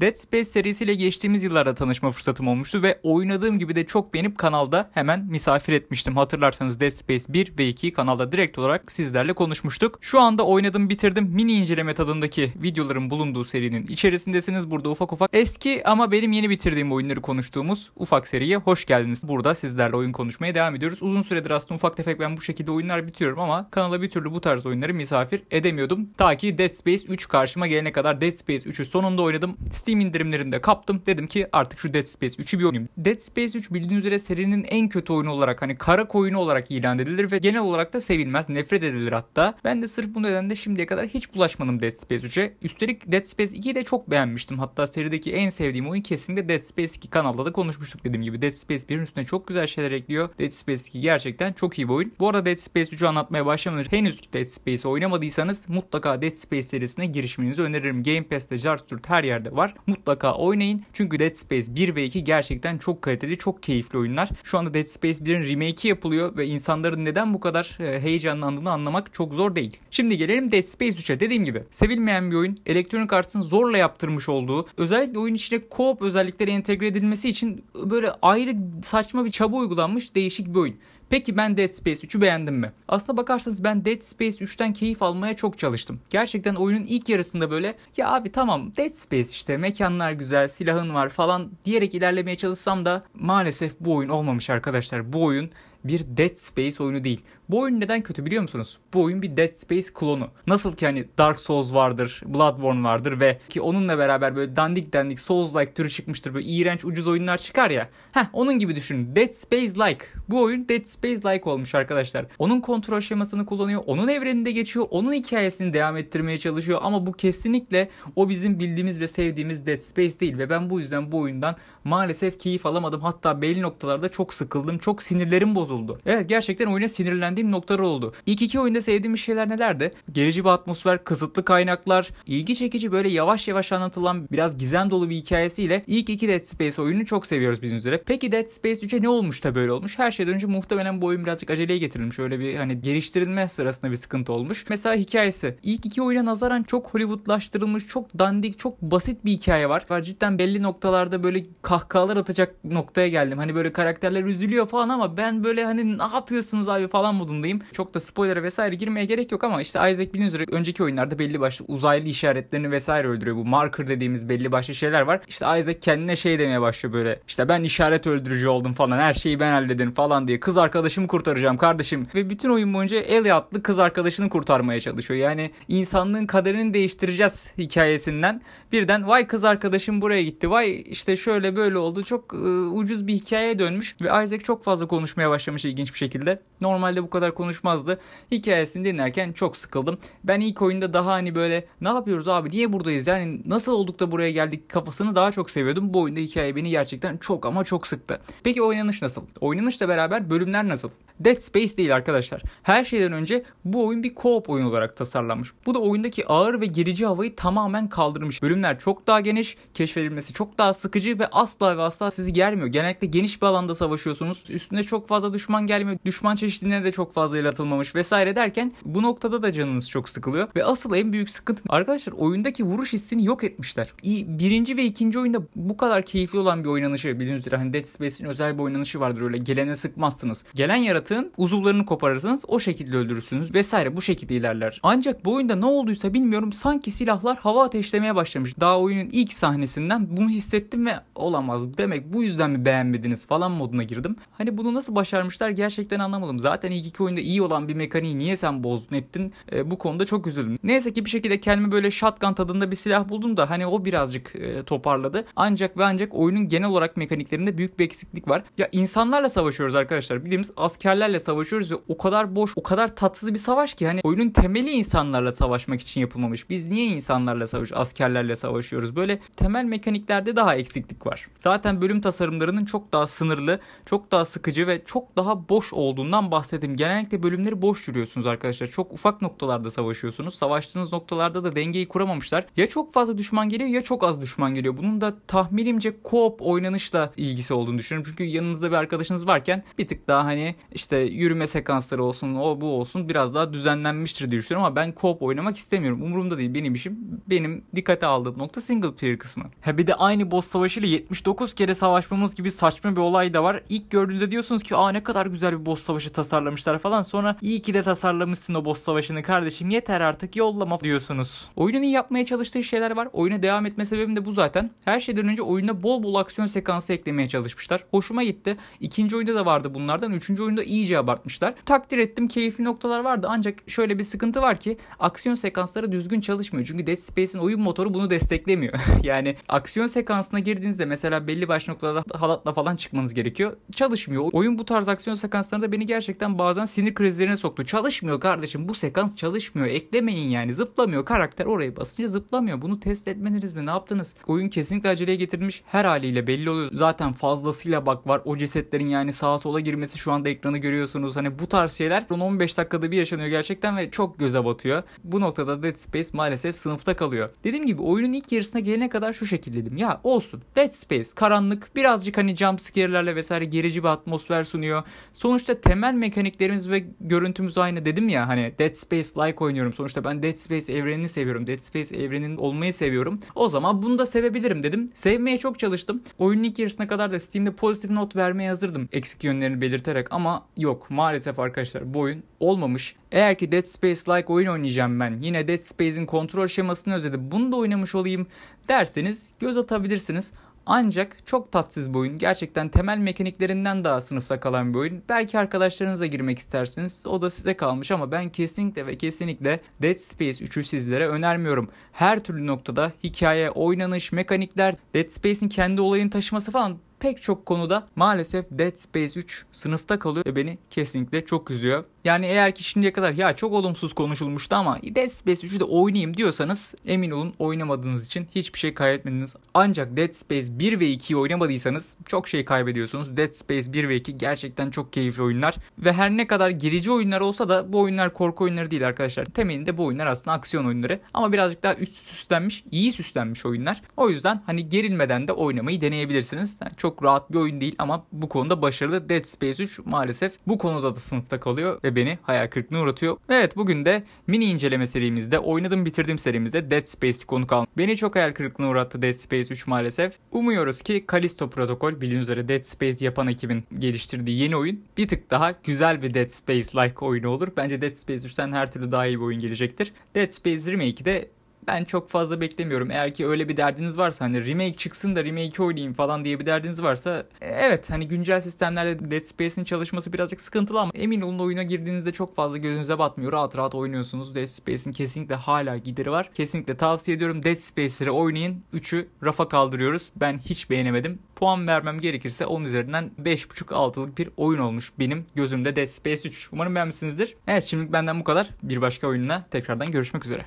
Dead Space serisiyle geçtiğimiz yıllarda tanışma fırsatım olmuştu ve oynadığım gibi de çok beğenip kanalda hemen misafir etmiştim. Hatırlarsanız Dead Space 1 ve 2'yi kanalda direkt olarak sizlerle konuşmuştuk. Şu anda oynadım bitirdim mini inceleme tadındaki videoların bulunduğu serinin içerisindesiniz. Burada ufak ufak eski ama benim yeni bitirdiğim oyunları konuştuğumuz ufak seriye hoş geldiniz. Burada sizlerle oyun konuşmaya devam ediyoruz. Uzun süredir aslında ufak tefek ben bu şekilde oyunlar bitiriyorum ama kanala bir türlü bu tarz oyunları misafir edemiyordum. Ta ki Dead Space 3 karşıma gelene kadar Dead Space 3'ü sonunda oynadım. Steam Steam indirimlerinde kaptım. Dedim ki artık şu Dead Space 3'ü bir oynayayım. Dead Space 3 bildiğiniz üzere serinin en kötü oyunu olarak hani kara koyunu olarak ilan edilir ve genel olarak da sevilmez. Nefret edilir hatta. Ben de sırf bu nedenle şimdiye kadar hiç bulaşmadım Dead Space 3'e. Üstelik Dead Space 2'yi de çok beğenmiştim. Hatta serideki en sevdiğim oyun kesin de Dead Space 2 kanalda da konuşmuştuk dediğim gibi. Dead Space 1'in üstüne çok güzel şeyler ekliyor. Dead Space 2 gerçekten çok iyi bir oyun. Bu arada Dead Space 3'ü anlatmaya başlamadan henüz Dead Space'i oynamadıysanız mutlaka Dead Space serisine girişmenizi öneririm. Game Pass'te, Jarsturt her yerde var. Mutlaka oynayın. Çünkü Dead Space 1 ve 2 gerçekten çok kaliteli, çok keyifli oyunlar. Şu anda Dead Space 1'in remake'i yapılıyor ve insanların neden bu kadar e, heyecanlandığını anlamak çok zor değil. Şimdi gelelim Dead Space 3'e. Dediğim gibi sevilmeyen bir oyun. Electronic Arts'ın zorla yaptırmış olduğu, özellikle oyun içine co-op özellikleri entegre edilmesi için böyle ayrı saçma bir çaba uygulanmış değişik bir oyun. Peki ben Dead Space 3'ü beğendim mi? Aslına bakarsanız ben Dead Space 3'ten keyif almaya çok çalıştım. Gerçekten oyunun ilk yarısında böyle ya abi tamam Dead Space işte mekanlar güzel, silahın var falan diyerek ilerlemeye çalışsam da maalesef bu oyun olmamış arkadaşlar. Bu oyun bir Dead Space oyunu değil. Bu oyun neden kötü biliyor musunuz? Bu oyun bir Dead Space klonu. Nasıl ki hani Dark Souls vardır, Bloodborne vardır ve ki onunla beraber böyle dandik dandik Souls-like türü çıkmıştır. Böyle iğrenç ucuz oyunlar çıkar ya. Heh onun gibi düşünün. Dead Space-like. Bu oyun Dead Space-like olmuş arkadaşlar. Onun kontrol şemasını kullanıyor. Onun evreninde geçiyor. Onun hikayesini devam ettirmeye çalışıyor. Ama bu kesinlikle o bizim bildiğimiz ve sevdiğimiz Dead Space değil. Ve ben bu yüzden bu oyundan maalesef keyif alamadım. Hatta belli noktalarda çok sıkıldım. Çok sinirlerim bozuldu inanılmaz Evet gerçekten oyuna sinirlendiğim noktalar oldu. İlk iki oyunda sevdiğim şeyler nelerdi? Gerici bir atmosfer, kısıtlı kaynaklar, ilgi çekici böyle yavaş yavaş anlatılan biraz gizem dolu bir hikayesiyle ilk iki Dead Space oyununu çok seviyoruz bizim üzere. Peki Dead Space 3'e ne olmuş da böyle olmuş? Her şeyden önce muhtemelen bu oyun birazcık aceleye getirilmiş. Öyle bir hani geliştirilme sırasında bir sıkıntı olmuş. Mesela hikayesi. İlk iki oyuna nazaran çok Hollywoodlaştırılmış, çok dandik, çok basit bir hikaye var. Var cidden belli noktalarda böyle kahkahalar atacak noktaya geldim. Hani böyle karakterler üzülüyor falan ama ben böyle böyle hani ne yapıyorsunuz abi falan modundayım. Çok da spoiler'a vesaire girmeye gerek yok ama işte Isaac bildiğiniz üzere önceki oyunlarda belli başlı uzaylı işaretlerini vesaire öldürüyor. Bu marker dediğimiz belli başlı şeyler var. İşte Isaac kendine şey demeye başlıyor böyle. İşte ben işaret öldürücü oldum falan. Her şeyi ben hallederim falan diye. Kız arkadaşımı kurtaracağım kardeşim. Ve bütün oyun boyunca Ellie adlı kız arkadaşını kurtarmaya çalışıyor. Yani insanlığın kaderini değiştireceğiz hikayesinden. Birden vay kız arkadaşım buraya gitti. Vay işte şöyle böyle oldu. Çok e, ucuz bir hikayeye dönmüş. Ve Isaac çok fazla konuşmaya başlıyor başlamış ilginç bir şekilde. Normalde bu kadar konuşmazdı. Hikayesini dinlerken çok sıkıldım. Ben ilk oyunda daha hani böyle ne yapıyoruz abi niye buradayız yani nasıl olduk da buraya geldik kafasını daha çok seviyordum. Bu oyunda hikaye beni gerçekten çok ama çok sıktı. Peki oynanış nasıl? Oynanışla beraber bölümler nasıl? Dead Space değil arkadaşlar. Her şeyden önce bu oyun bir co-op oyun olarak tasarlanmış. Bu da oyundaki ağır ve gerici havayı tamamen kaldırmış. Bölümler çok daha geniş, keşfedilmesi çok daha sıkıcı ve asla ve asla sizi germiyor. Genellikle geniş bir alanda savaşıyorsunuz. Üstünde çok fazla düş düşman gelmiyor. Düşman çeşidine de çok fazla el atılmamış vesaire derken bu noktada da canınız çok sıkılıyor. Ve asıl en büyük sıkıntı arkadaşlar oyundaki vuruş hissini yok etmişler. Birinci ve ikinci oyunda bu kadar keyifli olan bir oynanışı bildiğiniz üzere hani Dead Space'in özel bir oynanışı vardır öyle gelene sıkmazsınız. Gelen yaratığın uzuvlarını koparırsınız o şekilde öldürürsünüz vesaire bu şekilde ilerler. Ancak bu oyunda ne olduysa bilmiyorum sanki silahlar hava ateşlemeye başlamış. Daha oyunun ilk sahnesinden bunu hissettim ve olamaz demek bu yüzden mi beğenmediniz falan moduna girdim. Hani bunu nasıl başarmış koymuşlar gerçekten anlamadım. Zaten ilk iki oyunda iyi olan bir mekaniği niye sen bozdun ettin? E, bu konuda çok üzüldüm. Neyse ki bir şekilde kendime böyle shotgun tadında bir silah buldum da hani o birazcık e, toparladı. Ancak ve ancak oyunun genel olarak mekaniklerinde büyük bir eksiklik var. Ya insanlarla savaşıyoruz arkadaşlar. Bildiğimiz askerlerle savaşıyoruz ve o kadar boş, o kadar tatsız bir savaş ki hani oyunun temeli insanlarla savaşmak için yapılmamış. Biz niye insanlarla savaş, askerlerle savaşıyoruz? Böyle temel mekaniklerde daha eksiklik var. Zaten bölüm tasarımlarının çok daha sınırlı, çok daha sıkıcı ve çok daha daha boş olduğundan bahsettim. Genellikle bölümleri boş duruyorsunuz arkadaşlar. Çok ufak noktalarda savaşıyorsunuz. Savaştığınız noktalarda da dengeyi kuramamışlar. Ya çok fazla düşman geliyor ya çok az düşman geliyor. Bunun da tahminimce co-op oynanışla ilgisi olduğunu düşünüyorum. Çünkü yanınızda bir arkadaşınız varken bir tık daha hani işte yürüme sekansları olsun o bu olsun biraz daha düzenlenmiştir diye düşünüyorum ama ben co-op oynamak istemiyorum. Umurumda değil benim işim. Benim dikkate aldığım nokta single player kısmı. Ha bir de aynı boss savaşıyla 79 kere savaşmamız gibi saçma bir olay da var. İlk gördüğünüzde diyorsunuz ki aa ne kadar kadar güzel bir boss savaşı tasarlamışlar falan. Sonra iyi ki de tasarlamışsın o boss savaşını kardeşim yeter artık yollama diyorsunuz. Oyunun iyi yapmaya çalıştığı şeyler var. Oyuna devam etme sebebim de bu zaten. Her şeyden önce oyunda bol bol aksiyon sekansı eklemeye çalışmışlar. Hoşuma gitti. İkinci oyunda da vardı bunlardan. Üçüncü oyunda iyice abartmışlar. Takdir ettim keyifli noktalar vardı. Ancak şöyle bir sıkıntı var ki aksiyon sekansları düzgün çalışmıyor. Çünkü Dead Space'in oyun motoru bunu desteklemiyor. yani aksiyon sekansına girdiğinizde mesela belli baş noktalarda halatla falan çıkmanız gerekiyor. Çalışmıyor. Oyun bu tarz atraksiyon sekanslarında beni gerçekten bazen sinir krizlerine soktu. Çalışmıyor kardeşim bu sekans çalışmıyor. Eklemeyin yani zıplamıyor. Karakter oraya basınca zıplamıyor. Bunu test etmediniz mi? Ne yaptınız? Oyun kesinlikle aceleye getirilmiş. Her haliyle belli oluyor. Zaten fazlasıyla bak var. O cesetlerin yani sağa sola girmesi şu anda ekranı görüyorsunuz. Hani bu tarz şeyler 15 dakikada bir yaşanıyor gerçekten ve çok göze batıyor. Bu noktada Dead Space maalesef sınıfta kalıyor. Dediğim gibi oyunun ilk yarısına gelene kadar şu şekildedim. Ya olsun Dead Space karanlık birazcık hani jump scarelerle vesaire gerici bir atmosfer sunuyor oynuyor. Sonuçta temel mekaniklerimiz ve görüntümüz aynı dedim ya hani Dead Space like oynuyorum. Sonuçta ben Dead Space evrenini seviyorum. Dead Space evrenin olmayı seviyorum. O zaman bunu da sevebilirim dedim. Sevmeye çok çalıştım. Oyunun ilk yarısına kadar da Steam'de pozitif not vermeye hazırdım. Eksik yönlerini belirterek ama yok maalesef arkadaşlar bu oyun olmamış. Eğer ki Dead Space like oyun oynayacağım ben. Yine Dead Space'in kontrol şemasını özledim. Bunu da oynamış olayım derseniz göz atabilirsiniz. Ancak çok tatsız bir oyun. Gerçekten temel mekaniklerinden daha sınıfta kalan bir oyun. Belki arkadaşlarınıza girmek istersiniz. O da size kalmış ama ben kesinlikle ve kesinlikle Dead Space 3'ü sizlere önermiyorum. Her türlü noktada hikaye, oynanış, mekanikler, Dead Space'in kendi olayını taşıması falan pek çok konuda maalesef Dead Space 3 sınıfta kalıyor ve beni kesinlikle çok üzüyor. Yani eğer ki şimdiye kadar ya çok olumsuz konuşulmuştu ama Dead Space 3'ü de oynayayım diyorsanız emin olun oynamadığınız için hiçbir şey kaybetmediniz. Ancak Dead Space 1 ve 2'yi oynamadıysanız çok şey kaybediyorsunuz. Dead Space 1 ve 2 gerçekten çok keyifli oyunlar. Ve her ne kadar gerici oyunlar olsa da bu oyunlar korku oyunları değil arkadaşlar. Temelinde bu oyunlar aslında aksiyon oyunları. Ama birazcık daha üst süslenmiş, iyi süslenmiş oyunlar. O yüzden hani gerilmeden de oynamayı deneyebilirsiniz. Yani çok rahat bir oyun değil ama bu konuda başarılı. Dead Space 3 maalesef bu konuda da sınıfta kalıyor ve beni hayal kırıklığına uğratıyor. Evet bugün de mini inceleme serimizde oynadım bitirdim serimizde Dead Space konuk aldım. Beni çok hayal kırıklığına uğrattı Dead Space 3 maalesef. Umuyoruz ki Kalisto Protokol bildiğiniz üzere Dead Space yapan ekibin geliştirdiği yeni oyun bir tık daha güzel bir Dead Space-like oyunu olur. Bence Dead Space 3'ten her türlü daha iyi bir oyun gelecektir. Dead Space Remake'i de ben çok fazla beklemiyorum. Eğer ki öyle bir derdiniz varsa hani remake çıksın da remake oynayayım falan diye bir derdiniz varsa e, evet hani güncel sistemlerde Dead Space'in çalışması birazcık sıkıntılı ama emin olun oyuna girdiğinizde çok fazla gözünüze batmıyor. Rahat rahat oynuyorsunuz. Dead Space'in kesinlikle hala gideri var. Kesinlikle tavsiye ediyorum. Dead Space'leri oynayın. 3'ü rafa kaldırıyoruz. Ben hiç beğenemedim. Puan vermem gerekirse 10 üzerinden 5.5-6'lık bir oyun olmuş benim gözümde Dead Space 3. Umarım beğenmişsinizdir. Evet şimdilik benden bu kadar. Bir başka oyunla tekrardan görüşmek üzere.